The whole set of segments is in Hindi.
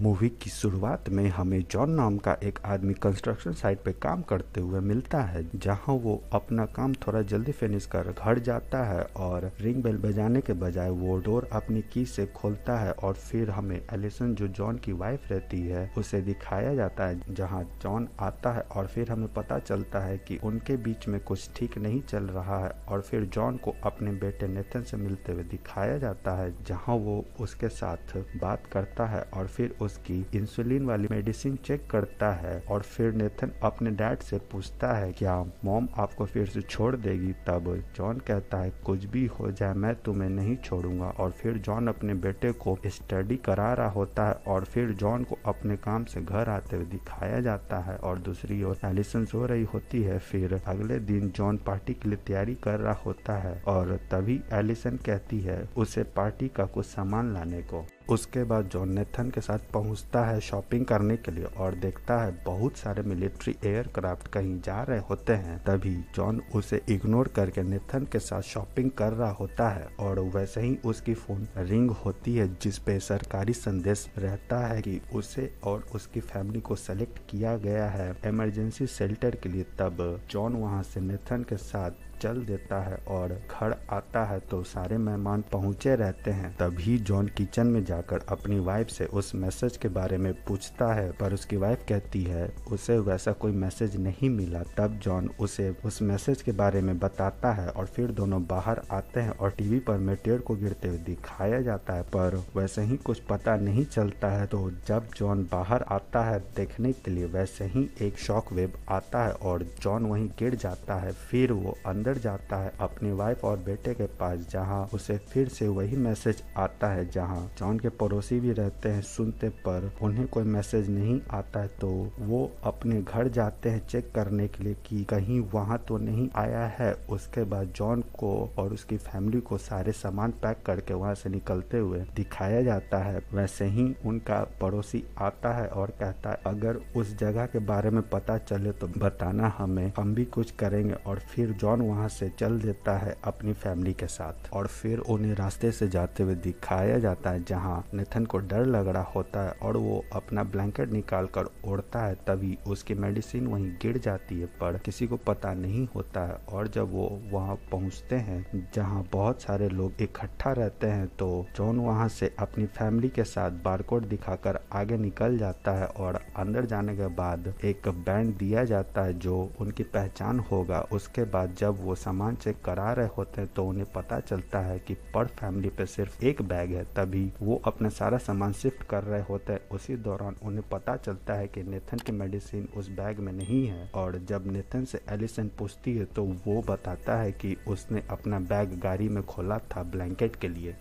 मूवी की शुरुआत में हमें जॉन नाम का एक आदमी कंस्ट्रक्शन साइट पे काम करते हुए मिलता है जहां वो अपना काम थोड़ा जल्दी फिनिश कर घर जाता है और रिंग बेल बजाने के बजाय वो डोर अपनी की से खोलता है और फिर हमें एलिसन जो जॉन की वाइफ रहती है उसे दिखाया जाता है जहाँ जॉन आता है और फिर हमें पता चलता है की उनके बीच में कुछ ठीक नहीं चल रहा है और फिर जॉन को अपने बेटे नेथन से मिलते हुए दिखाया जाता है जहाँ वो उसके साथ बात करता है और फिर उस उसकी इंसुलिन वाली मेडिसिन चेक करता है और फिर नेथन अपने डैड से पूछता है क्या मॉम आपको फिर से छोड़ देगी तब जॉन कहता है कुछ भी हो जाए मैं तुम्हें नहीं छोड़ूंगा और फिर जॉन अपने बेटे को स्टडी करा रहा होता है और फिर जॉन को अपने काम से घर आते हुए दिखाया जाता है और दूसरी ओर एलिसन सो रही होती है फिर अगले दिन जॉन पार्टी के लिए तैयारी कर रहा होता है और तभी एलिसन कहती है उसे पार्टी का कुछ सामान लाने को उसके बाद जॉन नेथन के साथ पहुंचता है शॉपिंग करने के लिए और देखता है बहुत सारे मिलिट्री एयरक्राफ्ट कहीं जा रहे होते हैं तभी जॉन उसे इग्नोर करके नेथन के साथ शॉपिंग कर रहा होता है और वैसे ही उसकी फोन रिंग होती है जिसपे सरकारी संदेश रहता है कि उसे और उसकी फैमिली को सेलेक्ट किया गया है इमरजेंसी शेल्टर के लिए तब जॉन वहां से नेथन के साथ चल देता है और घर आता है तो सारे मेहमान पहुंचे रहते हैं तभी जॉन किचन में जा जाकर अपनी वाइफ से उस मैसेज के बारे में पूछता है पर उसकी वाइफ कहती है उसे वैसा कोई मैसेज नहीं मिला तब जॉन उसे उस मैसेज के बारे में बताता है और फिर दोनों बाहर आते हैं और टीवी पर मेटेर को गिरते हुए दिखाया जाता है पर वैसे ही कुछ पता नहीं चलता है तो जब जॉन बाहर आता है देखने के लिए वैसे ही एक शॉक वेब आता है और जॉन वहीं गिर जाता है फिर वो अंदर जाता है अपनी वाइफ और बेटे के पास जहाँ उसे फिर से वही मैसेज आता है जहाँ जॉन के के पड़ोसी भी रहते हैं सुनते पर उन्हें कोई मैसेज नहीं आता है तो वो अपने घर जाते हैं चेक करने के लिए कि कहीं वहाँ तो नहीं आया है उसके बाद जॉन को और उसकी फैमिली को सारे सामान पैक करके वहाँ से निकलते हुए दिखाया जाता है वैसे ही उनका पड़ोसी आता है और कहता है अगर उस जगह के बारे में पता चले तो बताना हमें हम भी कुछ करेंगे और फिर जॉन वहाँ से चल देता है अपनी फैमिली के साथ और फिर उन्हें रास्ते से जाते हुए दिखाया जाता है जहाँ नेथन को डर लग रहा होता है और वो अपना ब्लैंकेट निकाल कर ओढ़ता है तभी उसकी मेडिसिन वहीं गिर जाती है पर किसी को पता नहीं होता है और जब वो वहाँ पहुँचते हैं जहाँ बहुत सारे लोग इकट्ठा रहते हैं तो जॉन वहाँ से अपनी फैमिली के साथ बारकोड दिखाकर आगे निकल जाता है और अंदर जाने के बाद एक बैंड दिया जाता है जो उनकी पहचान होगा उसके बाद जब वो सामान चेक करा रहे होते हैं तो उन्हें पता चलता है कि पर फैमिली पे सिर्फ एक बैग है तभी वो अपना सारा सामान शिफ्ट कर रहे होते हैं उसी दौरान उन्हें पता चलता है कि नेथन की मेडिसिन उस बैग में नहीं है और जब नेथन से एलिसन पूछती है तो वो बताता है कि उसने अपना बैग गाड़ी में खोला था ब्लैंकेट के लिए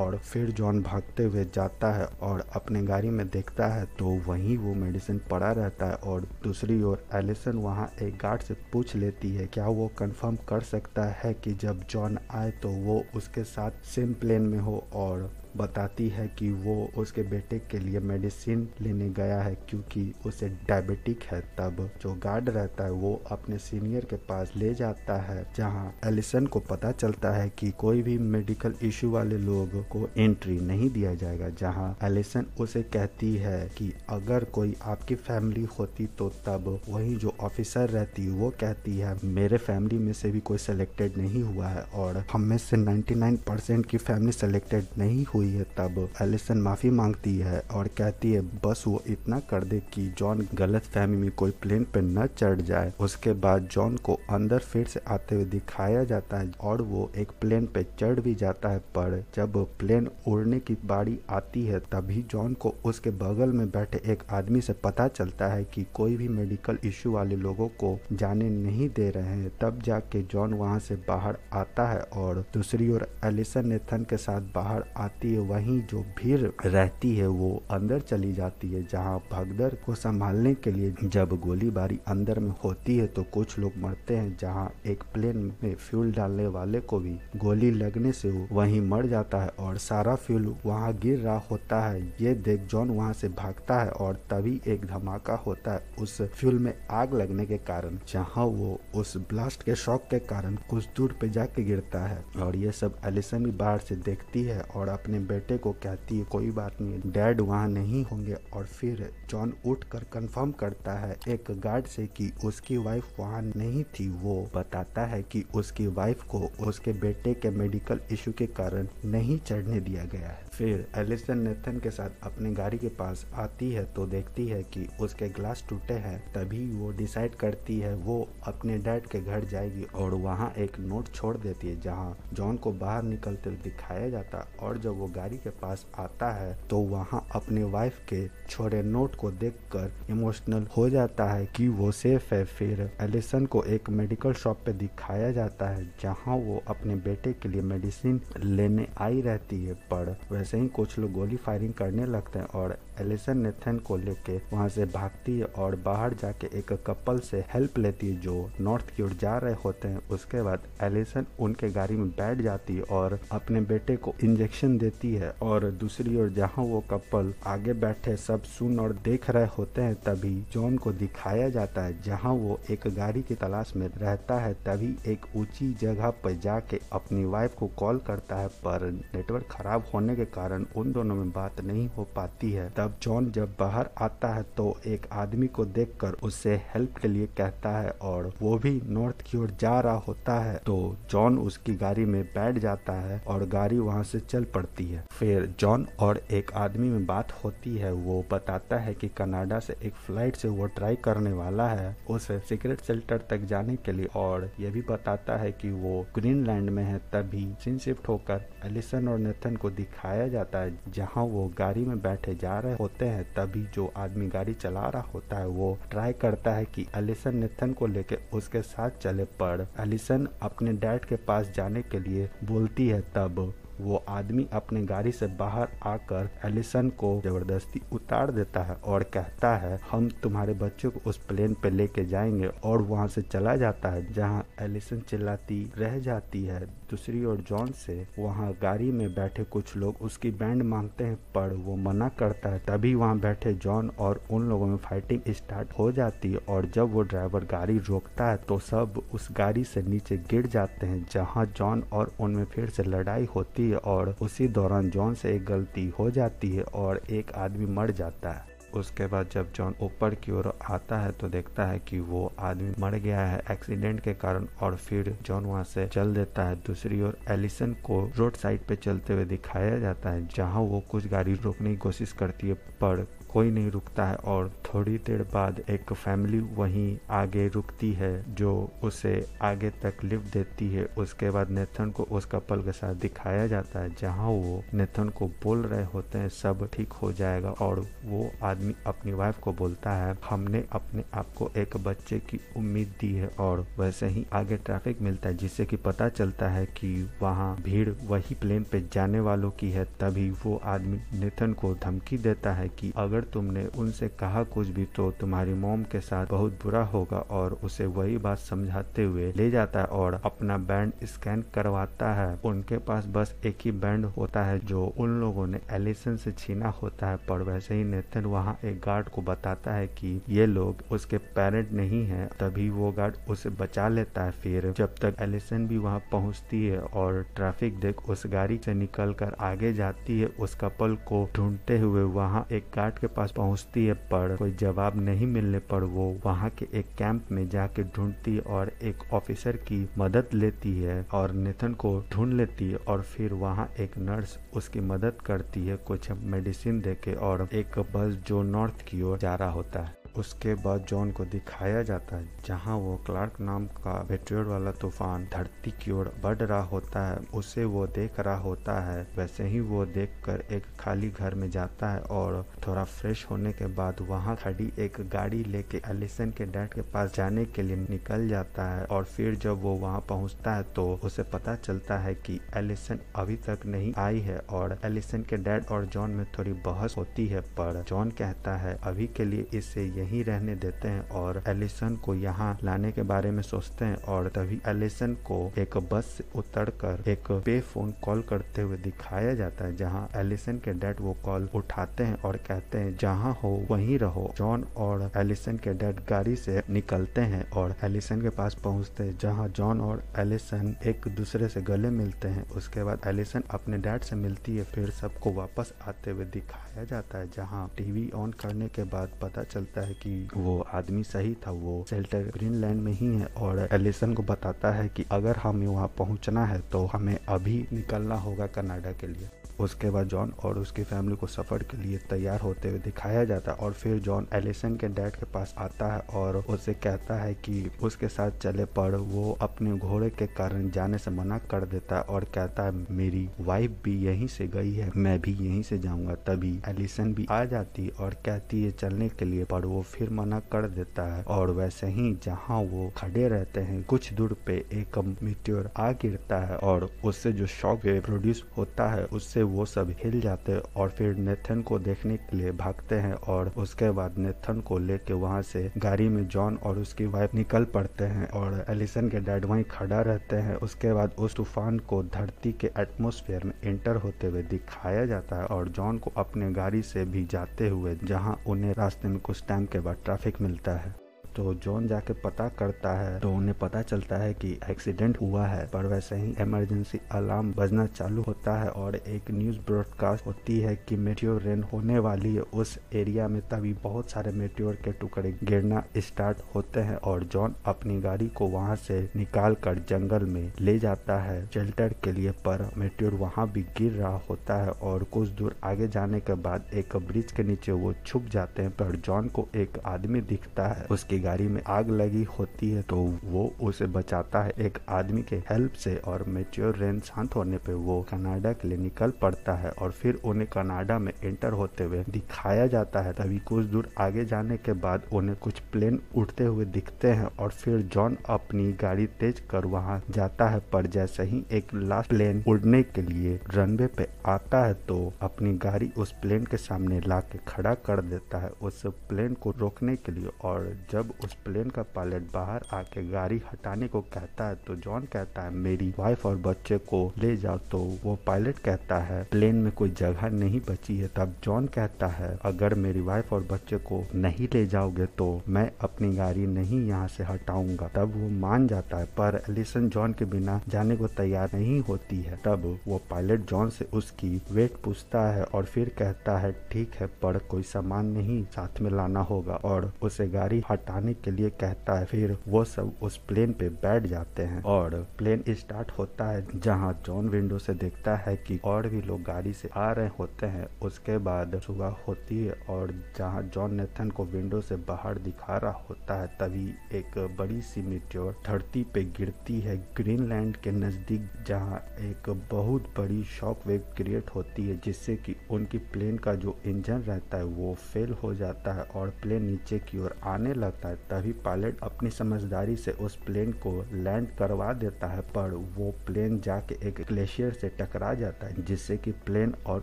और फिर जॉन भागते हुए जाता है और अपने गाड़ी में देखता है तो वहीं वो मेडिसिन पड़ा रहता है और दूसरी ओर एलिसन वहाँ एक गार्ड से पूछ लेती है क्या वो कंफर्म कर सकता है कि जब जॉन आए तो वो उसके साथ सेम प्लेन में हो और बताती है कि वो उसके बेटे के लिए मेडिसिन लेने गया है क्योंकि उसे डायबिटिक है तब जो गार्ड रहता है वो अपने सीनियर के पास ले जाता है जहाँ एलिसन को पता चलता है कि कोई भी मेडिकल इशू वाले लोग को एंट्री नहीं दिया जाएगा जहाँ एलिसन उसे कहती है कि अगर कोई आपकी फैमिली होती तो तब वही जो ऑफिसर रहती वो कहती है मेरे फैमिली में से भी कोई सिलेक्टेड नहीं हुआ है और हम में से 99 परसेंट की फैमिली सेलेक्टेड नहीं हुई हुई है तब एलिसन माफी मांगती है और कहती है बस वो इतना कर दे कि जॉन गलत फहमी में कोई प्लेन पे न चढ़ जाए उसके बाद जॉन को अंदर फिर से आते हुए दिखाया जाता है और वो एक प्लेन पे चढ़ भी जाता है पर जब प्लेन उड़ने की बारी आती है तभी जॉन को उसके बगल में बैठे एक आदमी से पता चलता है कि कोई भी मेडिकल इश्यू वाले लोगों को जाने नहीं दे रहे हैं तब जाके जॉन वहाँ से बाहर आता है और दूसरी ओर एलिसन नेथन के साथ बाहर आती इसलिए वहीं जो भीड़ रहती है वो अंदर चली जाती है जहाँ भगदर को संभालने के लिए जब गोलीबारी अंदर में होती है तो कुछ लोग मरते हैं जहाँ एक प्लेन में फ्यूल डालने वाले को भी गोली लगने से वहीं मर जाता है और सारा फ्यूल वहाँ गिर रहा होता है ये देख जॉन वहाँ से भागता है और तभी एक धमाका होता है उस फ्यूल में आग लगने के कारण जहाँ वो उस ब्लास्ट के शौक के कारण कुछ दूर पे जाके गिरता है और ये सब एलिसन भी बाहर से देखती है और अपने बेटे को कहती है कोई बात नहीं डैड वहाँ नहीं होंगे और फिर जॉन उठ कर कन्फर्म करता है एक गार्ड से कि उसकी वाइफ वहाँ नहीं थी वो बताता है कि उसकी वाइफ को उसके बेटे के मेडिकल इशू के कारण नहीं चढ़ने दिया गया है फिर एलिसन नेथन के साथ अपनी गाड़ी के पास आती है तो देखती है कि उसके ग्लास टूटे हैं तभी वो डिसाइड करती है वो अपने डैड के घर जाएगी और वहाँ एक नोट छोड़ देती है जहाँ जॉन को बाहर निकलते दिखाया जाता और जब वो गाड़ी के पास आता है तो वहाँ अपने वाइफ के छोड़े नोट को देखकर इमोशनल हो जाता है कि वो सेफ है फिर एलिसन को एक मेडिकल शॉप पे दिखाया जाता है जहाँ वो अपने बेटे के लिए मेडिसिन लेने आई रहती है पर वैसे ही कुछ लोग गोली फायरिंग करने लगते हैं और एलिसन नेथन को लेके वहाँ से भागती है और बाहर जाके एक कपल से हेल्प लेती है जो नॉर्थ की ओर जा रहे होते हैं उसके बाद एलिसन उनके गाड़ी में बैठ जाती है और अपने बेटे को इंजेक्शन देती होती है और दूसरी ओर जहां वो कपल आगे बैठे सब सुन और देख रहे होते हैं तभी जॉन को दिखाया जाता है जहां वो एक गाड़ी की तलाश में रहता है तभी एक ऊंची जगह पर जाके अपनी वाइफ को कॉल करता है पर नेटवर्क खराब होने के कारण उन दोनों में बात नहीं हो पाती है तब जॉन जब बाहर आता है तो एक आदमी को कर उससे हेल्प के लिए कहता है और वो भी नॉर्थ की ओर जा रहा होता है तो जॉन उसकी गाड़ी में बैठ जाता है और गाड़ी वहां से चल पड़ती है फिर जॉन और एक आदमी में बात होती है वो बताता है कि कनाडा से एक फ्लाइट से वो ट्राई करने वाला है उस सीक्रेट सेल्टर तक जाने के लिए और ये भी बताता है कि वो ग्रीनलैंड में है तभी सीन शिफ्ट होकर एलिसन और नेथन को दिखाया जाता है जहाँ वो गाड़ी में बैठे जा रहे होते हैं तभी जो आदमी गाड़ी चला रहा होता है वो ट्राई करता है कि एलिसन नेथन को लेके उसके साथ चले पर एलिसन अपने डैड के पास जाने के लिए बोलती है तब वो आदमी अपने गाड़ी से बाहर आकर एलिसन को जबरदस्ती उतार देता है और कहता है हम तुम्हारे बच्चों को उस प्लेन पे लेके जाएंगे और वहाँ से चला जाता है जहाँ एलिसन चिल्लाती रह जाती है दूसरी ओर जॉन से वहाँ गाड़ी में बैठे कुछ लोग उसकी बैंड मांगते हैं पर वो मना करता है तभी वहाँ बैठे जॉन और उन लोगों में फाइटिंग स्टार्ट हो जाती है और जब वो ड्राइवर गाड़ी रोकता है तो सब उस गाड़ी से नीचे गिर जाते हैं जहाँ जॉन और उनमें फिर से लड़ाई होती है और उसी दौरान जॉन से एक गलती हो जाती है और एक आदमी मर जाता है उसके बाद जब जॉन ऊपर की ओर आता है तो देखता है कि वो आदमी मर गया है एक्सीडेंट के कारण और फिर जॉन वहाँ से चल देता है दूसरी ओर एलिसन को रोड साइड पे चलते हुए दिखाया जाता है जहाँ वो कुछ गाड़ी रोकने की कोशिश करती है पर कोई नहीं रुकता है और थोड़ी देर बाद एक फैमिली वहीं आगे रुकती है जो उसे आगे तक लिफ्ट देती है उसके बाद नेथन को उस कपल के साथ दिखाया जाता है जहां वो नेथन को बोल रहे होते हैं सब ठीक हो जाएगा और वो आदमी अपनी वाइफ को बोलता है हमने अपने आप को एक बच्चे की उम्मीद दी है और वैसे ही आगे ट्रैफिक मिलता है जिससे कि पता चलता है कि वहाँ भीड़ वही प्लेन पे जाने वालों की है तभी वो आदमी नेथन को धमकी देता है कि अगर अगर तुमने उनसे कहा कुछ भी तो तुम्हारी मोम के साथ बहुत बुरा होगा और उसे वही बात समझाते हुए ले जाता है और अपना बैंड स्कैन करवाता है उनके पास बस एक ही बैंड होता है जो उन लोगों ने एलिसन से छीना होता है पर वैसे ही नेथन वहाँ एक गार्ड को बताता है कि ये लोग उसके पेरेंट नहीं है तभी वो गार्ड उसे बचा लेता है फिर जब तक एलिसन भी वहाँ पहुँचती है और ट्रैफिक देख उस गाड़ी से निकल कर आगे जाती है उस कपल को ढूंढते हुए वहाँ एक गार्ड के पास पहुंचती है पर कोई जवाब नहीं मिलने पर वो वहाँ के एक कैंप में जाके ढूंढती और एक ऑफिसर की मदद लेती है और निथन को ढूंढ लेती है और फिर वहाँ एक नर्स उसकी मदद करती है कुछ मेडिसिन देके और एक बस जो नॉर्थ की ओर जा रहा होता है उसके बाद जॉन को दिखाया जाता है जहां वो क्लार्क नाम का मेट्रियोर वाला तूफान धरती की ओर बढ़ रहा होता है उसे वो देख रहा होता है वैसे ही वो देखकर एक खाली घर में जाता है और थोड़ा फ्रेश होने के बाद वहाँ खड़ी एक गाड़ी लेके एलिसन के डैड के पास जाने के लिए निकल जाता है और फिर जब वो वहाँ पहुँचता है तो उसे पता चलता है कि एलिसन अभी तक नहीं आई है और एलिसन के डैड और जॉन में थोड़ी बहस होती है पर जॉन कहता है अभी के लिए इसे ये यहीं रहने देते हैं और एलिसन को यहाँ लाने के बारे में सोचते हैं और तभी एलिसन को एक बस से उतर कर एक पे फोन कॉल करते हुए दिखाया जाता है जहाँ एलिसन के डैड वो कॉल उठाते हैं और कहते हैं जहाँ हो वहीं रहो जॉन और एलिसन के डैड गाड़ी से निकलते हैं और एलिसन के पास पहुंचते हैं जहाँ जॉन और एलिसन एक दूसरे से गले मिलते हैं उसके बाद एलिसन अपने डैड से मिलती है फिर सबको वापस आते हुए दिखाया जाता है जहाँ टीवी ऑन करने के बाद पता चलता है है कि वो आदमी सही था वो शेल्टर लैंड में ही है और एलिसन को बताता है कि अगर हमें वहाँ पहुँचना है तो हमें अभी निकलना होगा कनाडा के लिए उसके बाद जॉन और उसकी फैमिली को सफ़र के लिए तैयार होते हुए दिखाया जाता है और फिर जॉन एलिसन के डैड के पास आता है और उसे कहता है कि उसके साथ चले पर वो अपने घोड़े के कारण जाने से मना कर देता है और कहता है मेरी वाइफ भी यहीं से गई है मैं भी यहीं से जाऊंगा तभी एलिसन भी आ जाती और कहती है चलने के लिए पर वो फिर मना कर देता है और वैसे ही जहाँ वो खड़े रहते हैं कुछ दूर पे एक मिट्योर आ गिरता है और उससे जो शॉक प्रोड्यूस होता है उससे वो सब हिल जाते हैं और फिर नेथन को देखने के लिए भागते हैं और उसके बाद नेथन को लेके वहाँ से गाड़ी में जॉन और उसकी वाइफ निकल पड़ते हैं और एलिसन के डैड वहीं खड़ा रहते हैं उसके बाद उस तूफान को धरती के एटमोसफेयर में एंटर होते हुए दिखाया जाता है और जॉन को अपने गाड़ी से भी जाते हुए जहाँ उन्हें रास्ते में कुछ टाइम के बाद ट्रैफिक मिलता है तो जॉन जाके पता करता है तो उन्हें पता चलता है कि एक्सीडेंट हुआ है पर वैसे ही इमरजेंसी अलार्म बजना चालू होता है और एक न्यूज ब्रॉडकास्ट होती है कि मेट्योर रेन होने वाली है उस एरिया में तभी बहुत सारे मेट्योर के टुकड़े गिरना स्टार्ट होते हैं और जॉन अपनी गाड़ी को वहां से निकाल कर जंगल में ले जाता है शेल्टर के लिए पर मेट्योर वहां भी गिर रहा होता है और कुछ दूर आगे जाने के बाद एक ब्रिज के नीचे वो छुप जाते हैं पर जॉन को एक आदमी दिखता है उसकी गाड़ी में आग लगी होती है तो वो उसे बचाता है एक आदमी के हेल्प से और मेच्योर रेन शांत होने पे वो कनाडा के लिए निकल पड़ता है और फिर उन्हें कनाडा में एंटर होते हुए दिखाया जाता है तभी कुछ दूर आगे जाने के बाद उन्हें कुछ प्लेन उठते हुए दिखते हैं और फिर जॉन अपनी गाड़ी तेज कर वहाँ जाता है पर जैसे ही एक लास्ट प्लेन उड़ने के लिए रनवे पे आता है तो अपनी गाड़ी उस प्लेन के सामने ला के खड़ा कर देता है उस प्लेन को रोकने के लिए और जब उस प्लेन का पायलट बाहर आके गाड़ी हटाने को कहता है तो जॉन कहता है मेरी वाइफ और बच्चे को ले जाओ तो वो पायलट कहता है प्लेन में कोई जगह नहीं बची है तब जॉन कहता है अगर मेरी वाइफ और बच्चे को नहीं ले जाओगे तो मैं अपनी गाड़ी नहीं यहाँ से हटाऊंगा तब वो मान जाता है पर एलिसन जॉन के बिना जाने को तैयार नहीं होती है तब वो पायलट जॉन से उसकी वेट पूछता है और फिर कहता है ठीक है पर कोई सामान नहीं साथ में लाना होगा और उसे गाड़ी हटा चढ़ाने के लिए कहता है फिर वो सब उस प्लेन पे बैठ जाते हैं और प्लेन स्टार्ट होता है जहाँ जॉन विंडो से देखता है कि और भी लोग गाड़ी से आ रहे होते हैं उसके बाद सुबह होती है और जहाँ जॉन नेथन को विंडो से बाहर दिखा रहा होता है तभी एक बड़ी सी मिट्योर धरती पे गिरती है ग्रीनलैंड के नजदीक जहाँ एक बहुत बड़ी शॉक वेव क्रिएट होती है जिससे कि उनकी प्लेन का जो इंजन रहता है वो फेल हो जाता है और प्लेन नीचे की ओर आने लगता है है तभी पायलट अपनी समझदारी से उस प्लेन को लैंड करवा देता है पर वो प्लेन जाके एक ग्लेशियर से टकरा जाता है जिससे कि प्लेन और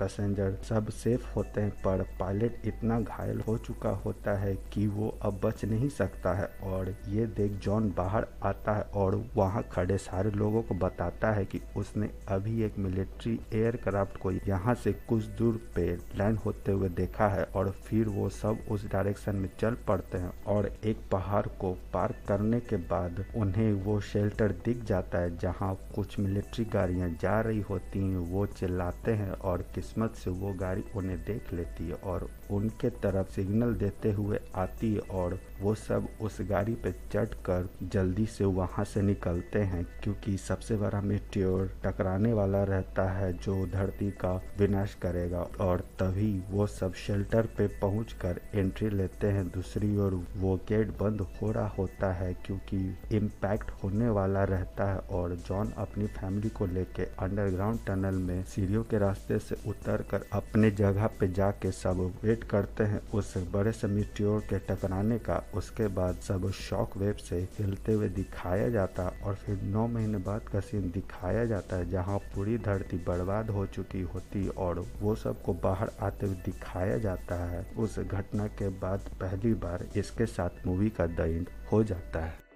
पैसेंजर सब सेफ होते हैं पर पायलट इतना घायल हो चुका होता है कि वो अब बच नहीं सकता है और ये देख जॉन बाहर आता है और वहाँ खड़े सारे लोगों को बताता है कि उसने अभी एक मिलिट्री एयरक्राफ्ट को यहाँ से कुछ दूर पे लैंड होते हुए देखा है और फिर वो सब उस डायरेक्शन में चल पड़ते हैं और एक पहाड़ को पार करने के बाद उन्हें वो शेल्टर दिख जाता है जहाँ कुछ मिलिट्री गाड़ियाँ जा रही होती हैं वो चिल्लाते हैं और किस्मत से वो गाड़ी उन्हें देख लेती है और उनके तरफ सिग्नल देते हुए आती और वो सब उस गाड़ी पे चढ़ कर जल्दी से वहाँ से निकलते हैं क्योंकि सबसे बड़ा मिट्योर टकराने वाला रहता है जो धरती का विनाश करेगा और तभी वो सब शेल्टर पे पहुँच कर एंट्री लेते हैं दूसरी ओर वो गेट बंद हो रहा होता है क्योंकि इम्पैक्ट होने वाला रहता है और जॉन अपनी फैमिली को लेके अंडरग्राउंड टनल में सीढ़ियों के रास्ते से उतर कर अपने जगह पे जाके सब वेट हिट करते हैं उस बड़े से मिट्योर के टकराने का उसके बाद सब शॉक वेव से हिलते हुए दिखाया जाता और फिर नौ महीने बाद का सीन दिखाया जाता है जहाँ पूरी धरती बर्बाद हो चुकी होती और वो सबको बाहर आते हुए दिखाया जाता है उस घटना के बाद पहली बार इसके साथ मूवी का द हो जाता है